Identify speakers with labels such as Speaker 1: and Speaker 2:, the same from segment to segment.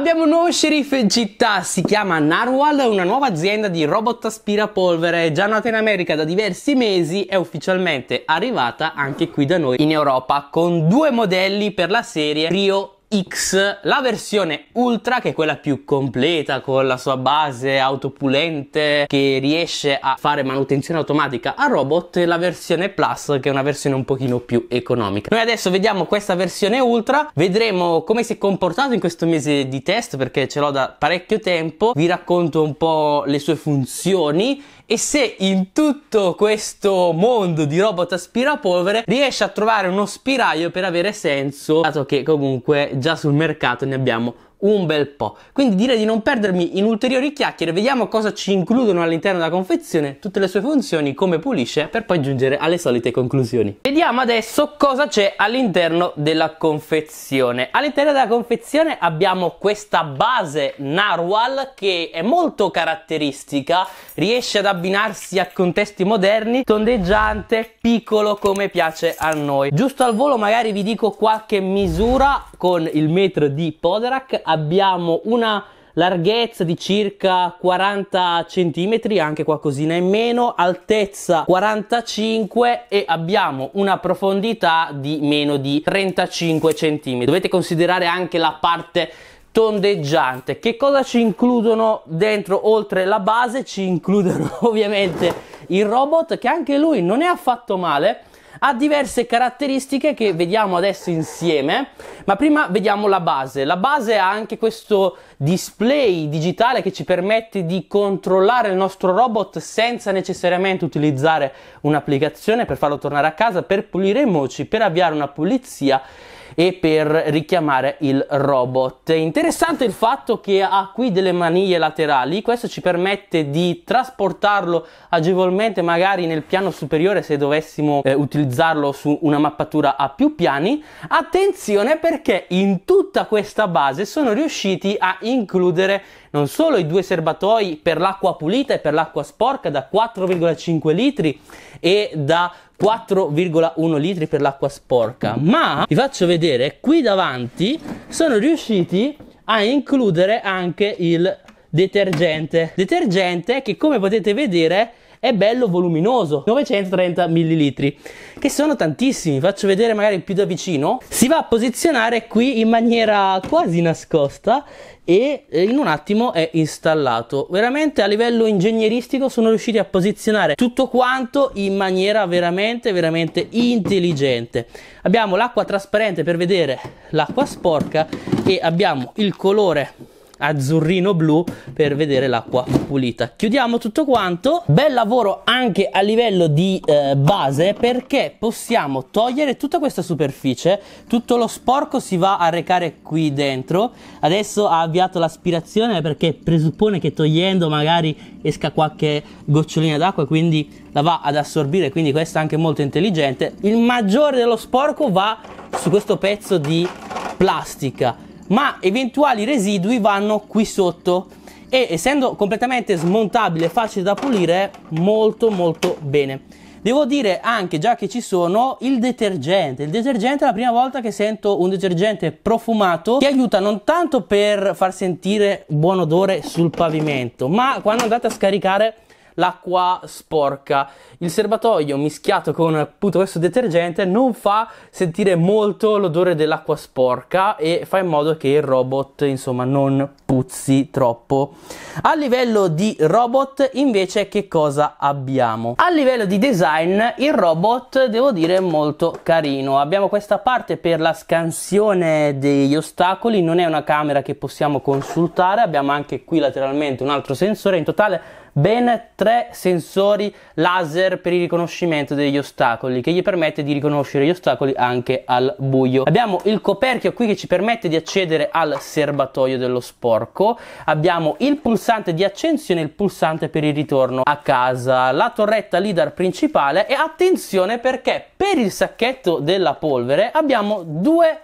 Speaker 1: Abbiamo un nuovo sceriffo in città, si chiama Narwhal, una nuova azienda di robot aspirapolvere già nata in America da diversi mesi è ufficialmente arrivata anche qui da noi in Europa con due modelli per la serie Rio X, la versione Ultra, che è quella più completa con la sua base autopulente che riesce a fare manutenzione automatica a robot, e la versione Plus, che è una versione un pochino più economica. Noi adesso vediamo questa versione Ultra, vedremo come si è comportato in questo mese di test perché ce l'ho da parecchio tempo, vi racconto un po' le sue funzioni e se in tutto questo mondo di robot aspirapolvere riesce a trovare uno spiraglio per avere senso, dato che comunque già sul mercato ne abbiamo un bel po'. Quindi direi di non perdermi in ulteriori chiacchiere, vediamo cosa ci includono all'interno della confezione, tutte le sue funzioni, come pulisce, per poi giungere alle solite conclusioni. Vediamo adesso cosa c'è all'interno della confezione. All'interno della confezione abbiamo questa base narwhal che è molto caratteristica, riesce ad abbinarsi a contesti moderni, tondeggiante, piccolo come piace a noi. Giusto al volo magari vi dico qualche misura con il metro di Poderac abbiamo una larghezza di circa 40 cm, anche qualcosina in meno, altezza 45 e abbiamo una profondità di meno di 35 cm. Dovete considerare anche la parte tondeggiante. Che cosa ci includono dentro oltre la base? Ci includono ovviamente il robot che anche lui non è affatto male ha diverse caratteristiche che vediamo adesso insieme, ma prima vediamo la base. La base ha anche questo display digitale che ci permette di controllare il nostro robot senza necessariamente utilizzare un'applicazione per farlo tornare a casa, per pulire i moci, per avviare una pulizia e per richiamare il robot. Interessante il fatto che ha qui delle maniglie laterali, questo ci permette di trasportarlo agevolmente magari nel piano superiore se dovessimo eh, utilizzarlo su una mappatura a più piani. Attenzione perché in tutta questa base sono riusciti a includere non solo i due serbatoi per l'acqua pulita e per l'acqua sporca da 4,5 litri e da 4,1 litri per l'acqua sporca, ma vi faccio vedere qui davanti sono riusciti a includere anche il detergente. Detergente che come potete vedere è bello voluminoso, 930 millilitri che sono tantissimi, faccio vedere magari più da vicino. Si va a posizionare qui in maniera quasi nascosta e eh, in un attimo è installato. Veramente a livello ingegneristico sono riusciti a posizionare tutto quanto in maniera veramente veramente intelligente. Abbiamo l'acqua trasparente per vedere l'acqua sporca e abbiamo il colore azzurrino blu per vedere l'acqua pulita chiudiamo tutto quanto bel lavoro anche a livello di eh, base perché possiamo togliere tutta questa superficie tutto lo sporco si va a recare qui dentro adesso ha avviato l'aspirazione perché presuppone che togliendo magari esca qualche gocciolina d'acqua quindi la va ad assorbire quindi questo è anche molto intelligente il maggiore dello sporco va su questo pezzo di plastica ma eventuali residui vanno qui sotto e essendo completamente smontabile e facile da pulire molto molto bene devo dire anche già che ci sono il detergente il detergente è la prima volta che sento un detergente profumato che aiuta non tanto per far sentire buon odore sul pavimento ma quando andate a scaricare l'acqua sporca. Il serbatoio mischiato con appunto questo detergente non fa sentire molto l'odore dell'acqua sporca e fa in modo che il robot insomma non puzzi troppo. A livello di robot invece che cosa abbiamo? A livello di design il robot devo dire è molto carino. Abbiamo questa parte per la scansione degli ostacoli, non è una camera che possiamo consultare, abbiamo anche qui lateralmente un altro sensore, in totale ben tre sensori laser per il riconoscimento degli ostacoli che gli permette di riconoscere gli ostacoli anche al buio. Abbiamo il coperchio qui che ci permette di accedere al serbatoio dello sporco, abbiamo il pulsante di accensione e il pulsante per il ritorno a casa, la torretta LIDAR principale e attenzione perché per il sacchetto della polvere abbiamo due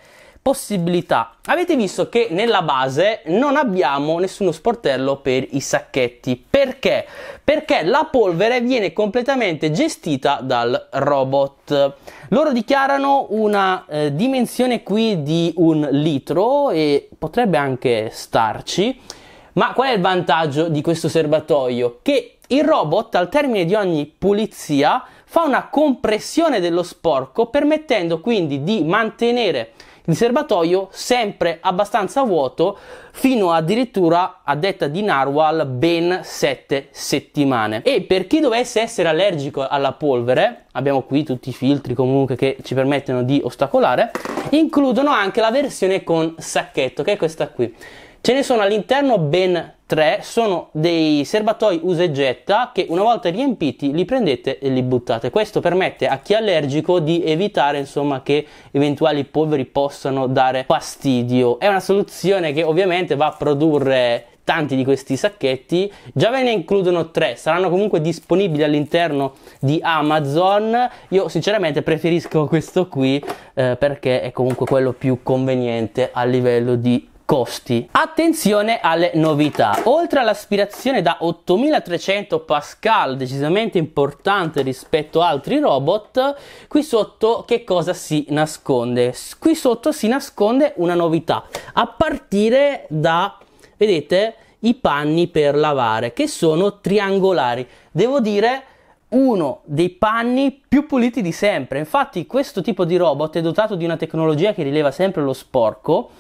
Speaker 1: possibilità. Avete visto che nella base non abbiamo nessuno sportello per i sacchetti. Perché? Perché la polvere viene completamente gestita dal robot. Loro dichiarano una eh, dimensione qui di un litro e potrebbe anche starci. Ma qual è il vantaggio di questo serbatoio? Che il robot al termine di ogni pulizia fa una compressione dello sporco permettendo quindi di mantenere il serbatoio sempre abbastanza vuoto fino addirittura a detta di Narwhal ben 7 settimane e per chi dovesse essere allergico alla polvere abbiamo qui tutti i filtri comunque che ci permettono di ostacolare includono anche la versione con sacchetto che è questa qui Ce ne sono all'interno ben tre, sono dei serbatoi usa e getta che una volta riempiti li prendete e li buttate. Questo permette a chi è allergico di evitare insomma che eventuali polveri possano dare fastidio. È una soluzione che ovviamente va a produrre tanti di questi sacchetti, già ve ne includono tre, saranno comunque disponibili all'interno di Amazon. Io sinceramente preferisco questo qui eh, perché è comunque quello più conveniente a livello di costi. Attenzione alle novità. Oltre all'aspirazione da 8300 Pascal, decisamente importante rispetto ad altri robot, qui sotto che cosa si nasconde? Qui sotto si nasconde una novità, a partire da, vedete, i panni per lavare, che sono triangolari. Devo dire uno dei panni più puliti di sempre. Infatti questo tipo di robot è dotato di una tecnologia che rileva sempre lo sporco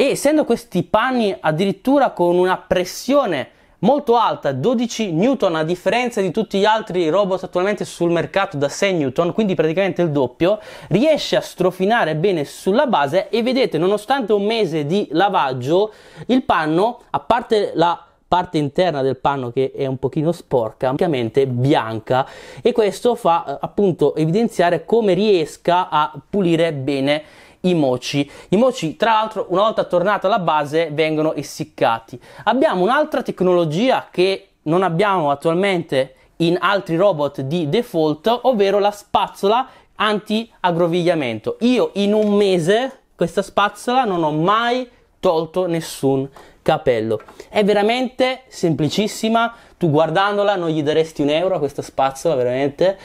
Speaker 1: e essendo questi panni addirittura con una pressione molto alta, 12 newton a differenza di tutti gli altri robot attualmente sul mercato da 6 newton, quindi praticamente il doppio, riesce a strofinare bene sulla base e vedete nonostante un mese di lavaggio il panno, a parte la parte interna del panno che è un pochino sporca, praticamente bianca e questo fa eh, appunto evidenziare come riesca a pulire bene i mochi. I mochi, tra l'altro, una volta tornato alla base, vengono essiccati. Abbiamo un'altra tecnologia che non abbiamo attualmente in altri robot di default, ovvero la spazzola anti-aggrovigliamento. Io in un mese questa spazzola non ho mai tolto nessun capello. È veramente semplicissima, tu guardandola non gli daresti un euro a questa spazzola, veramente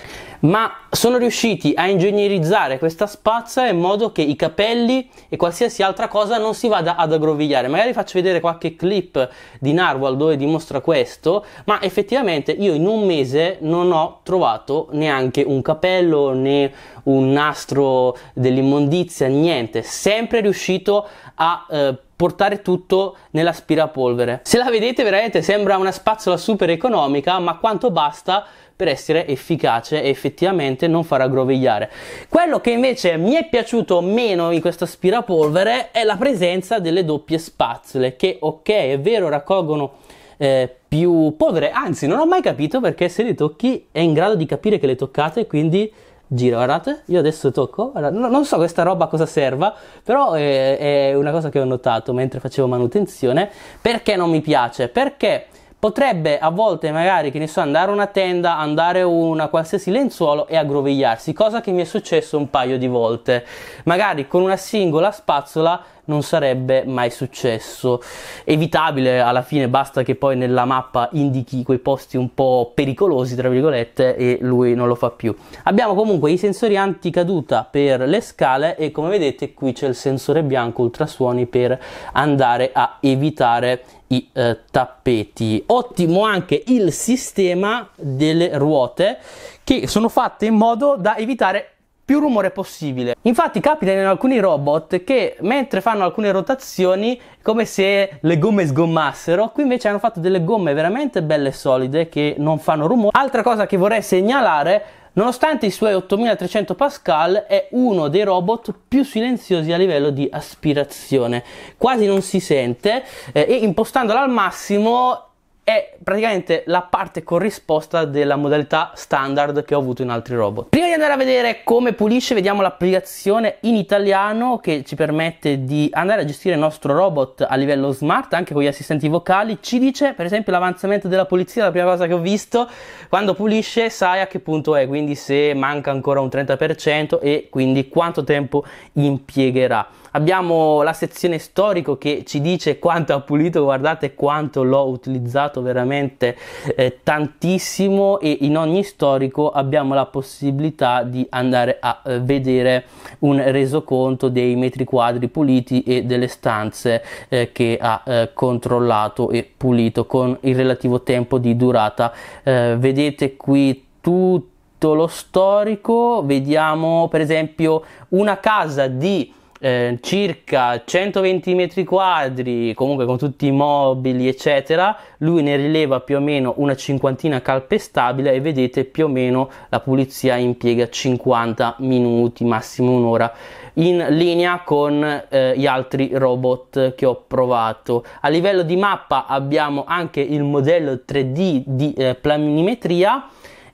Speaker 1: ma sono riusciti a ingegnerizzare questa spazza in modo che i capelli e qualsiasi altra cosa non si vada ad aggrovigliare. Magari faccio vedere qualche clip di Narwhal dove dimostra questo, ma effettivamente io in un mese non ho trovato neanche un capello né un nastro dell'immondizia, niente, sempre riuscito a a eh, portare tutto nell'aspirapolvere. Se la vedete veramente sembra una spazzola super economica, ma quanto basta per essere efficace e effettivamente non far aggrovigliare. Quello che invece mi è piaciuto meno in questo aspirapolvere è la presenza delle doppie spazzole che ok, è vero, raccolgono eh, più polvere, anzi non ho mai capito perché se le tocchi è in grado di capire che le toccate, quindi giro, guardate, io adesso tocco, guardate, no, non so questa roba a cosa serva, però è, eh, è una cosa che ho notato mentre facevo manutenzione, perché non mi piace? Perché potrebbe a volte magari che ne so andare una tenda andare una qualsiasi lenzuolo e aggrovigliarsi cosa che mi è successo un paio di volte magari con una singola spazzola non sarebbe mai successo. Evitabile alla fine, basta che poi nella mappa indichi quei posti un po' pericolosi, tra virgolette, e lui non lo fa più. Abbiamo comunque i sensori anticaduta per le scale e come vedete qui c'è il sensore bianco ultrasuoni per andare a evitare i eh, tappeti. Ottimo anche il sistema delle ruote che sono fatte in modo da evitare più rumore possibile. Infatti capita in alcuni robot che mentre fanno alcune rotazioni come se le gomme sgommassero, qui invece hanno fatto delle gomme veramente belle e solide che non fanno rumore. Altra cosa che vorrei segnalare Nonostante i suoi 8300 pascal è uno dei robot più silenziosi a livello di aspirazione, quasi non si sente eh, e impostandolo al massimo è praticamente la parte corrisposta della modalità standard che ho avuto in altri robot. Prima di andare a vedere come pulisce, vediamo l'applicazione in italiano che ci permette di andare a gestire il nostro robot a livello smart, anche con gli assistenti vocali. Ci dice, per esempio, l'avanzamento della pulizia, la prima cosa che ho visto, quando pulisce sai a che punto è, quindi se manca ancora un 30% e quindi quanto tempo impiegherà abbiamo la sezione storico che ci dice quanto ha pulito, guardate quanto l'ho utilizzato veramente eh, tantissimo e in ogni storico abbiamo la possibilità di andare a eh, vedere un resoconto dei metri quadri puliti e delle stanze eh, che ha eh, controllato e pulito con il relativo tempo di durata. Eh, vedete qui tutto lo storico, vediamo per esempio una casa di eh, circa 120 metri quadri, comunque con tutti i mobili, eccetera. Lui ne rileva più o meno una cinquantina calpestabile e vedete più o meno la pulizia impiega 50 minuti, massimo un'ora, in linea con eh, gli altri robot che ho provato. A livello di mappa abbiamo anche il modello 3D di eh, planimetria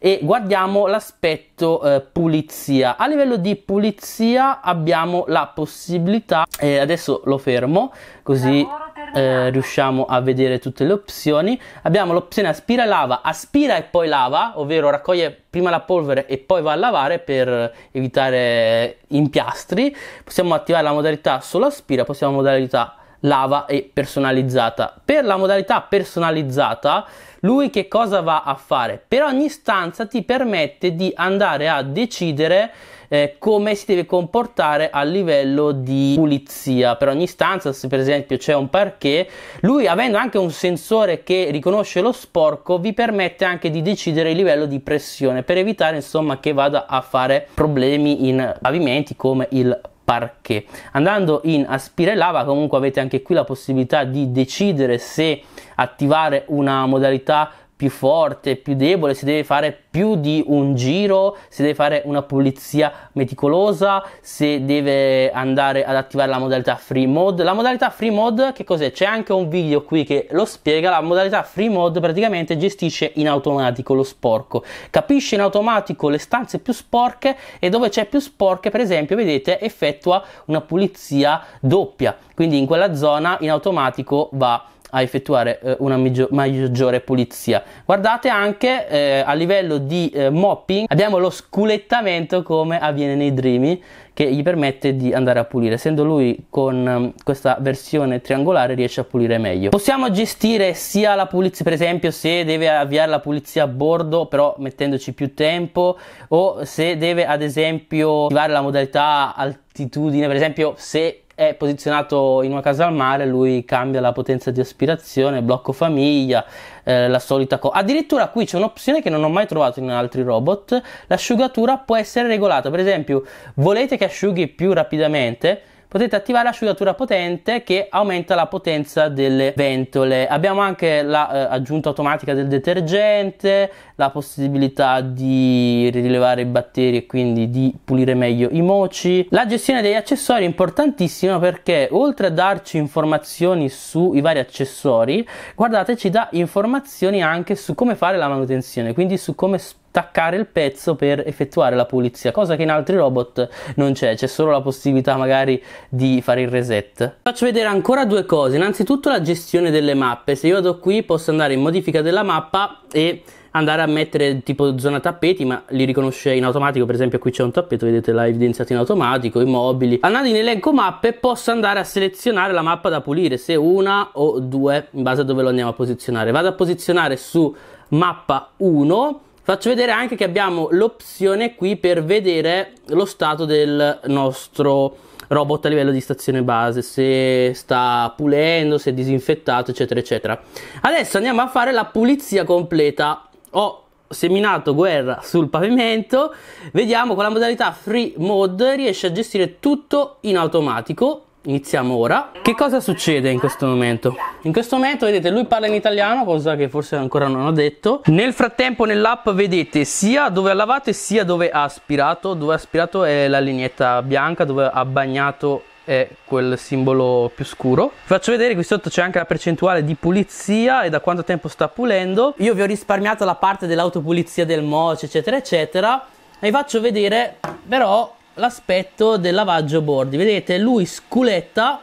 Speaker 1: e guardiamo l'aspetto eh, pulizia a livello di pulizia abbiamo la possibilità eh, adesso lo fermo così eh, riusciamo a vedere tutte le opzioni abbiamo l'opzione aspira lava aspira e poi lava ovvero raccoglie prima la polvere e poi va a lavare per evitare eh, impiastri possiamo attivare la modalità solo aspira possiamo modalità lava e personalizzata. Per la modalità personalizzata, lui che cosa va a fare? Per ogni stanza ti permette di andare a decidere eh, come si deve comportare a livello di pulizia. Per ogni stanza, se per esempio c'è un parquet, lui avendo anche un sensore che riconosce lo sporco, vi permette anche di decidere il livello di pressione per evitare insomma che vada a fare problemi in pavimenti come il parquet. Andando in aspire lava comunque avete anche qui la possibilità di decidere se attivare una modalità più forte, più debole, se deve fare più di un giro, se deve fare una pulizia meticolosa, se deve andare ad attivare la modalità free mode. La modalità free mode che cos'è? C'è anche un video qui che lo spiega, la modalità free mode praticamente gestisce in automatico lo sporco, capisce in automatico le stanze più sporche e dove c'è più sporche per esempio vedete effettua una pulizia doppia, quindi in quella zona in automatico va a effettuare eh, una maggiore pulizia. Guardate anche eh, a livello di eh, mopping abbiamo lo sculettamento come avviene nei Dreamy che gli permette di andare a pulire. Essendo lui con mm, questa versione triangolare riesce a pulire meglio. Possiamo gestire sia la pulizia, per esempio, se deve avviare la pulizia a bordo, però mettendoci più tempo, o se deve ad esempio attivare la modalità altitudine, per esempio, se è posizionato in una casa al mare, lui cambia la potenza di aspirazione, blocco famiglia, eh, la solita cosa. Addirittura qui c'è un'opzione che non ho mai trovato in altri robot, l'asciugatura può essere regolata, per esempio volete che asciughi più rapidamente, potete attivare l'asciugatura potente che aumenta la potenza delle ventole. Abbiamo anche l'aggiunta la, eh, automatica del detergente, la possibilità di rilevare i batteri e quindi di pulire meglio i moci. La gestione degli accessori è importantissima perché oltre a darci informazioni sui vari accessori, guardate ci dà informazioni anche su come fare la manutenzione, quindi su come spostare attaccare il pezzo per effettuare la pulizia, cosa che in altri robot non c'è, c'è solo la possibilità magari di fare il reset. Faccio vedere ancora due cose, innanzitutto la gestione delle mappe, se io vado qui posso andare in modifica della mappa e andare a mettere tipo zona tappeti, ma li riconosce in automatico. Per esempio, qui c'è un tappeto, vedete l'ha evidenziato in automatico. I mobili. Andando in elenco mappe, posso andare a selezionare la mappa da pulire, se una o due, in base a dove lo andiamo a posizionare. Vado a posizionare su mappa 1 Faccio vedere anche che abbiamo l'opzione qui per vedere lo stato del nostro robot a livello di stazione base, se sta pulendo, se è disinfettato, eccetera, eccetera. Adesso andiamo a fare la pulizia completa. Ho seminato guerra sul pavimento, vediamo con la modalità free mode riesce a gestire tutto in automatico Iniziamo ora. Che cosa succede in questo momento? In questo momento vedete lui parla in italiano, cosa che forse ancora non ho detto. Nel frattempo nell'app vedete sia dove ha lavato e sia dove ha aspirato. Dove ha aspirato è la lineetta bianca, dove ha bagnato è quel simbolo più scuro. Vi faccio vedere qui sotto c'è anche la percentuale di pulizia e da quanto tempo sta pulendo. Io vi ho risparmiato la parte dell'autopulizia del moce eccetera eccetera e vi faccio vedere però l'aspetto del lavaggio bordi. Vedete, lui sculetta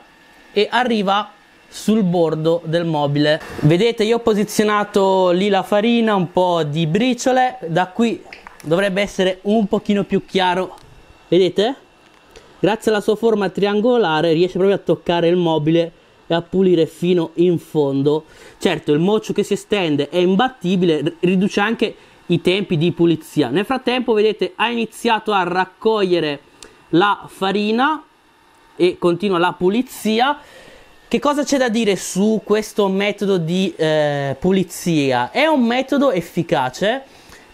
Speaker 1: e arriva sul bordo del mobile. Vedete, io ho posizionato lì la farina, un po' di briciole, da qui dovrebbe essere un pochino più chiaro. Vedete? Grazie alla sua forma triangolare riesce proprio a toccare il mobile e a pulire fino in fondo. Certo, il moccio che si estende è imbattibile, riduce anche i tempi di pulizia. Nel frattempo, vedete, ha iniziato a raccogliere la farina e continua la pulizia. Che cosa c'è da dire su questo metodo di eh, pulizia? È un metodo efficace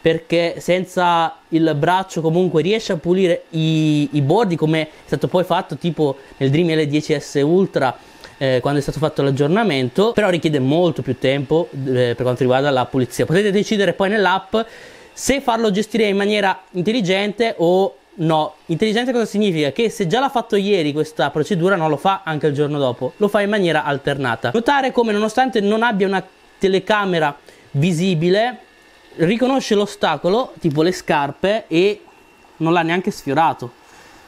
Speaker 1: perché senza il braccio comunque riesce a pulire i, i bordi come è stato poi fatto tipo nel Dream L10S Ultra eh, quando è stato fatto l'aggiornamento, però richiede molto più tempo eh, per quanto riguarda la pulizia. Potete decidere poi nell'app se farlo gestire in maniera intelligente o no. Intelligente cosa significa? Che se già l'ha fatto ieri questa procedura non lo fa anche il giorno dopo, lo fa in maniera alternata. Notare come nonostante non abbia una telecamera visibile, riconosce l'ostacolo, tipo le scarpe, e non l'ha neanche sfiorato.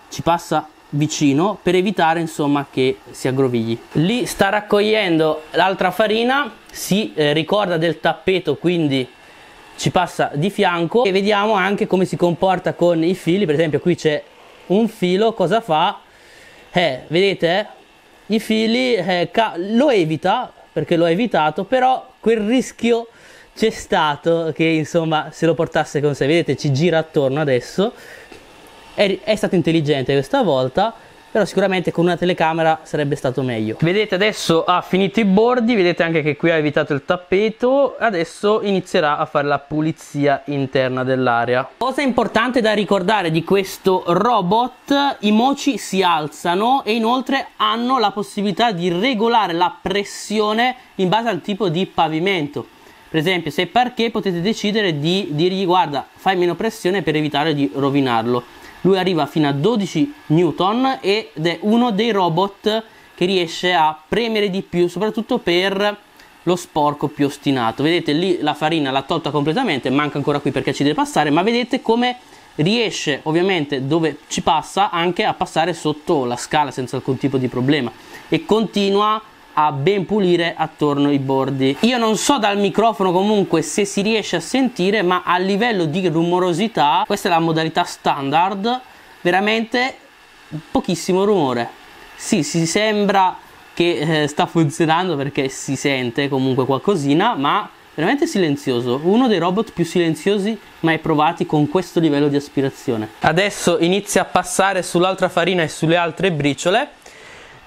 Speaker 1: Ci passa vicino per evitare insomma che si aggrovigli lì sta raccogliendo l'altra farina si eh, ricorda del tappeto quindi ci passa di fianco e vediamo anche come si comporta con i fili per esempio qui c'è un filo cosa fa eh, vedete eh? i fili eh, lo evita perché l'ho evitato però quel rischio c'è stato che insomma se lo portasse con sé vedete ci gira attorno adesso è, è stato intelligente questa volta però sicuramente con una telecamera sarebbe stato meglio. Vedete adesso ha finito i bordi, vedete anche che qui ha evitato il tappeto, adesso inizierà a fare la pulizia interna dell'area. Cosa importante da ricordare di questo robot, i moci si alzano e inoltre hanno la possibilità di regolare la pressione in base al tipo di pavimento. Per esempio se è parquet potete decidere di dirgli guarda fai meno pressione per evitare di rovinarlo lui arriva fino a 12 newton ed è uno dei robot che riesce a premere di più, soprattutto per lo sporco più ostinato. Vedete lì la farina l'ha tolta completamente, manca ancora qui perché ci deve passare, ma vedete come riesce ovviamente dove ci passa anche a passare sotto la scala senza alcun tipo di problema e continua a ben pulire attorno i bordi io non so dal microfono comunque se si riesce a sentire ma a livello di rumorosità questa è la modalità standard veramente pochissimo rumore sì si sembra che eh, sta funzionando perché si sente comunque qualcosina ma veramente silenzioso, uno dei robot più silenziosi mai provati con questo livello di aspirazione. Adesso inizia a passare sull'altra farina e sulle altre briciole.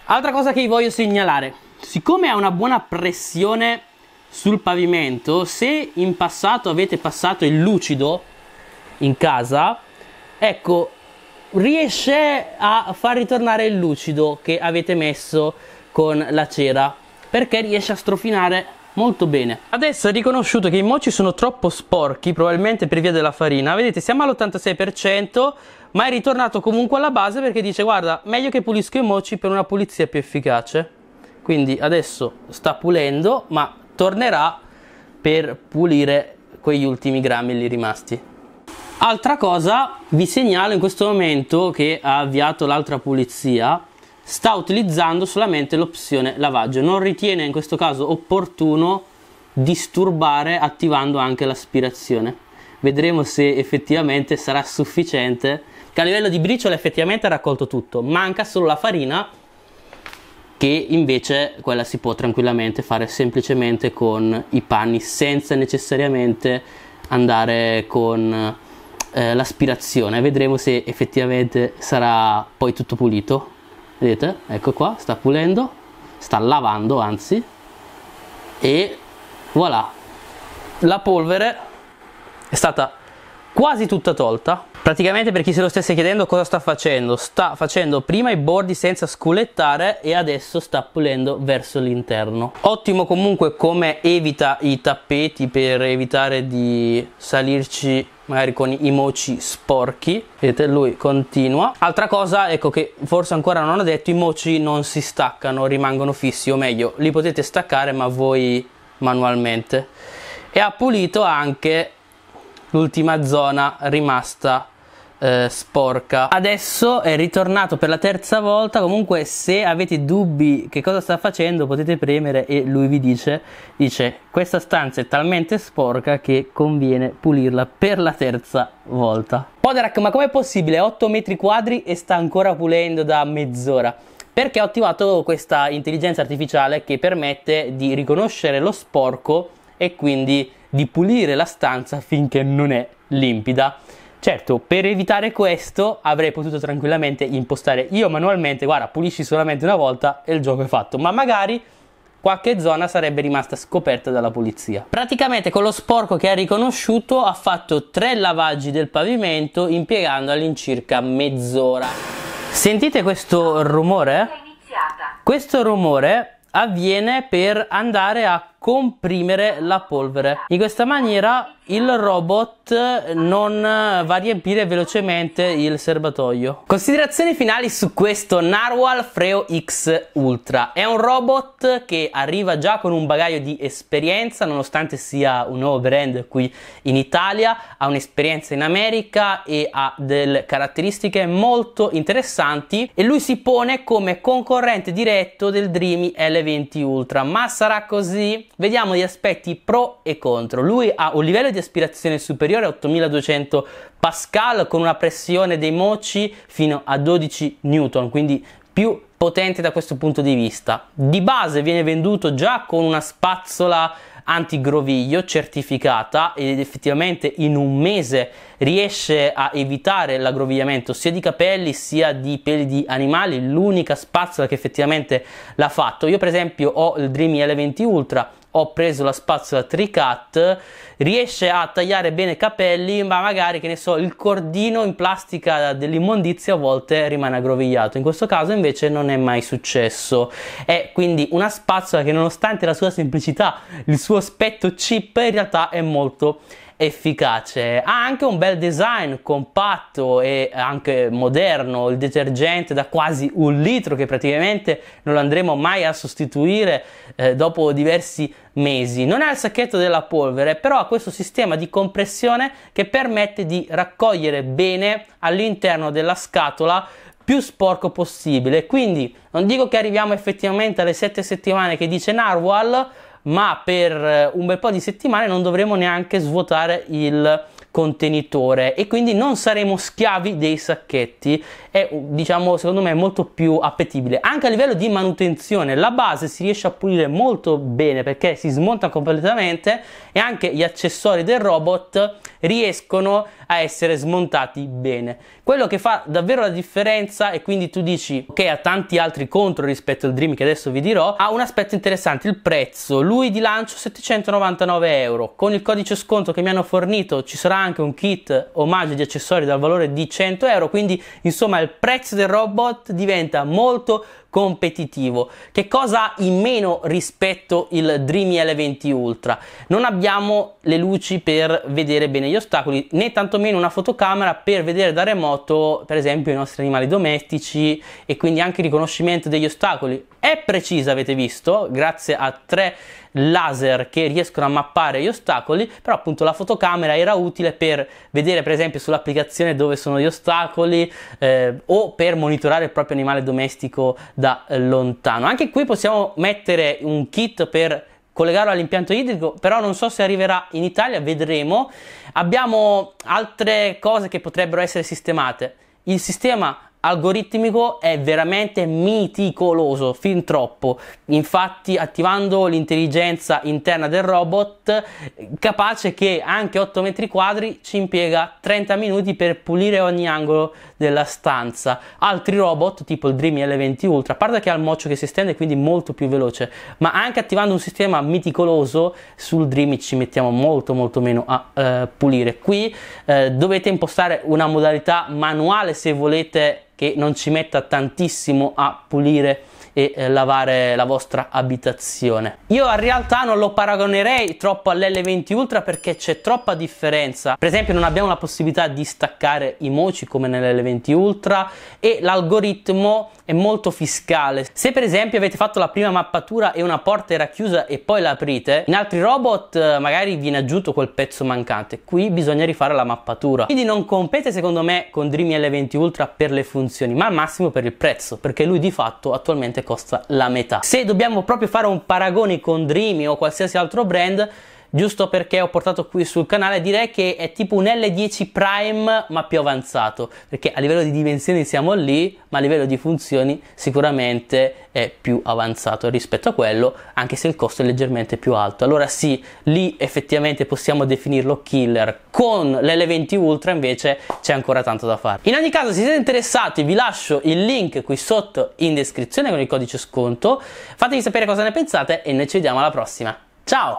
Speaker 1: Altra cosa che vi voglio segnalare, siccome ha una buona pressione sul pavimento, se in passato avete passato il lucido in casa, ecco, riesce a far ritornare il lucido che avete messo con la cera, perché riesce a strofinare molto bene. Adesso ha riconosciuto che i mochi sono troppo sporchi, probabilmente per via della farina. Vedete, siamo all'86%, ma è ritornato comunque alla base perché dice guarda, meglio che pulisco i mochi per una pulizia più efficace quindi adesso sta pulendo ma tornerà per pulire quegli ultimi grammi lì rimasti altra cosa vi segnalo in questo momento che ha avviato l'altra pulizia sta utilizzando solamente l'opzione lavaggio non ritiene in questo caso opportuno disturbare attivando anche l'aspirazione vedremo se effettivamente sarà sufficiente che a livello di briciola effettivamente ha raccolto tutto manca solo la farina che invece quella si può tranquillamente fare semplicemente con i panni senza necessariamente andare con eh, l'aspirazione vedremo se effettivamente sarà poi tutto pulito vedete ecco qua sta pulendo sta lavando anzi e voilà la polvere è stata quasi tutta tolta. Praticamente per chi se lo stesse chiedendo cosa sta facendo, sta facendo prima i bordi senza sculettare e adesso sta pulendo verso l'interno. Ottimo comunque come evita i tappeti per evitare di salirci magari con i moci sporchi. Vedete, lui continua. Altra cosa, ecco che forse ancora non ho detto, i moci non si staccano, rimangono fissi, o meglio, li potete staccare ma voi manualmente. E ha pulito anche l'ultima zona rimasta eh, sporca adesso è ritornato per la terza volta comunque se avete dubbi che cosa sta facendo potete premere e lui vi dice dice questa stanza è talmente sporca che conviene pulirla per la terza volta Poderak ma com'è possibile 8 metri quadri e sta ancora pulendo da mezz'ora perché ho attivato questa intelligenza artificiale che permette di riconoscere lo sporco e quindi di pulire la stanza finché non è limpida. Certo, per evitare questo avrei potuto tranquillamente impostare io manualmente, guarda, pulisci solamente una volta e il gioco è fatto, ma magari qualche zona sarebbe rimasta scoperta dalla polizia. Praticamente con lo sporco che ha riconosciuto ha fatto tre lavaggi del pavimento impiegando all'incirca mezz'ora. Sentite questo rumore? Questo rumore avviene per andare a comprimere la polvere. In questa maniera il robot non va a riempire velocemente il serbatoio. Considerazioni finali su questo Narwhal Freo X Ultra. È un robot che arriva già con un bagaglio di esperienza, nonostante sia un nuovo brand qui in Italia, ha un'esperienza in America e ha delle caratteristiche molto interessanti e lui si pone come concorrente diretto del Dreamy L20 Ultra, ma sarà così? vediamo gli aspetti pro e contro. Lui ha un livello di aspirazione superiore a 8200 pascal con una pressione dei moci fino a 12 newton, quindi più potente da questo punto di vista. Di base viene venduto già con una spazzola antigroviglio certificata ed effettivamente in un mese riesce a evitare l'aggrovigliamento sia di capelli sia di peli di animali, l'unica spazzola che effettivamente l'ha fatto. Io per esempio ho il Dreamy L20 Ultra ho preso la spazzola tricat riesce a tagliare bene i capelli ma magari che ne so il cordino in plastica dell'immondizia a volte rimane aggrovigliato in questo caso invece non è mai successo è quindi una spazzola che nonostante la sua semplicità il suo aspetto chip in realtà è molto efficace. Ha anche un bel design compatto e anche moderno, il detergente da quasi un litro che praticamente non andremo mai a sostituire eh, dopo diversi mesi. Non ha il sacchetto della polvere, però ha questo sistema di compressione che permette di raccogliere bene all'interno della scatola più sporco possibile. Quindi non dico che arriviamo effettivamente alle 7 settimane che dice Narwhal, ma per eh, un bel po' di settimane non dovremo neanche svuotare il contenitore e quindi non saremo schiavi dei sacchetti è diciamo secondo me molto più appetibile anche a livello di manutenzione la base si riesce a pulire molto bene perché si smonta completamente e anche gli accessori del robot riescono a essere smontati bene quello che fa davvero la differenza e quindi tu dici ok ha tanti altri contro rispetto al Dream che adesso vi dirò ha un aspetto interessante il prezzo lui di lancio 799 euro con il codice sconto che mi hanno fornito ci sarà anche un kit omaggio di accessori dal valore di 100 euro quindi insomma il prezzo del robot diventa molto competitivo. Che cosa in meno rispetto il Dreamy L20 Ultra? Non abbiamo le luci per vedere bene gli ostacoli, né tantomeno una fotocamera per vedere da remoto, per esempio, i nostri animali domestici e quindi anche il riconoscimento degli ostacoli. È precisa, avete visto, grazie a tre laser che riescono a mappare gli ostacoli, però appunto la fotocamera era utile per vedere per esempio sull'applicazione dove sono gli ostacoli eh, o per monitorare il proprio animale domestico da lontano. Anche qui possiamo mettere un kit per collegarlo all'impianto idrico, però non so se arriverà in Italia, vedremo. Abbiamo altre cose che potrebbero essere sistemate. Il sistema algoritmico è veramente miticoloso, fin troppo. Infatti, attivando l'intelligenza interna del robot, capace che anche 8 metri quadri ci impiega 30 minuti per pulire ogni angolo della stanza. Altri robot, tipo il Dreamy L20 Ultra, a parte che ha il moccio che si estende, quindi molto più veloce, ma anche attivando un sistema miticoloso sul Dreamy ci mettiamo molto molto meno a eh, pulire. Qui eh, dovete impostare una modalità manuale se volete che non ci metta tantissimo a pulire e eh, lavare la vostra abitazione. Io in realtà non lo paragonerei troppo all'L20 Ultra perché c'è troppa differenza. Per esempio non abbiamo la possibilità di staccare i moci come nell'L20 Ultra e l'algoritmo è molto fiscale. Se per esempio avete fatto la prima mappatura e una porta era chiusa e poi l'aprite, in altri robot eh, magari viene aggiunto quel pezzo mancante. Qui bisogna rifare la mappatura. Quindi non compete secondo me con Dreamy L20 Ultra per le funzioni, ma al massimo per il prezzo, perché lui di fatto attualmente costa la metà. Se dobbiamo proprio fare un paragone con Dreamy o qualsiasi altro brand, giusto perché ho portato qui sul canale, direi che è tipo un L10 Prime ma più avanzato, perché a livello di dimensioni siamo lì, ma a livello di funzioni sicuramente è più avanzato rispetto a quello, anche se il costo è leggermente più alto. Allora sì, lì effettivamente possiamo definirlo killer. Con l'L20 Ultra invece c'è ancora tanto da fare. In ogni caso, se siete interessati, vi lascio il link qui sotto in descrizione con il codice sconto. Fatemi sapere cosa ne pensate e noi ci vediamo alla prossima. Ciao!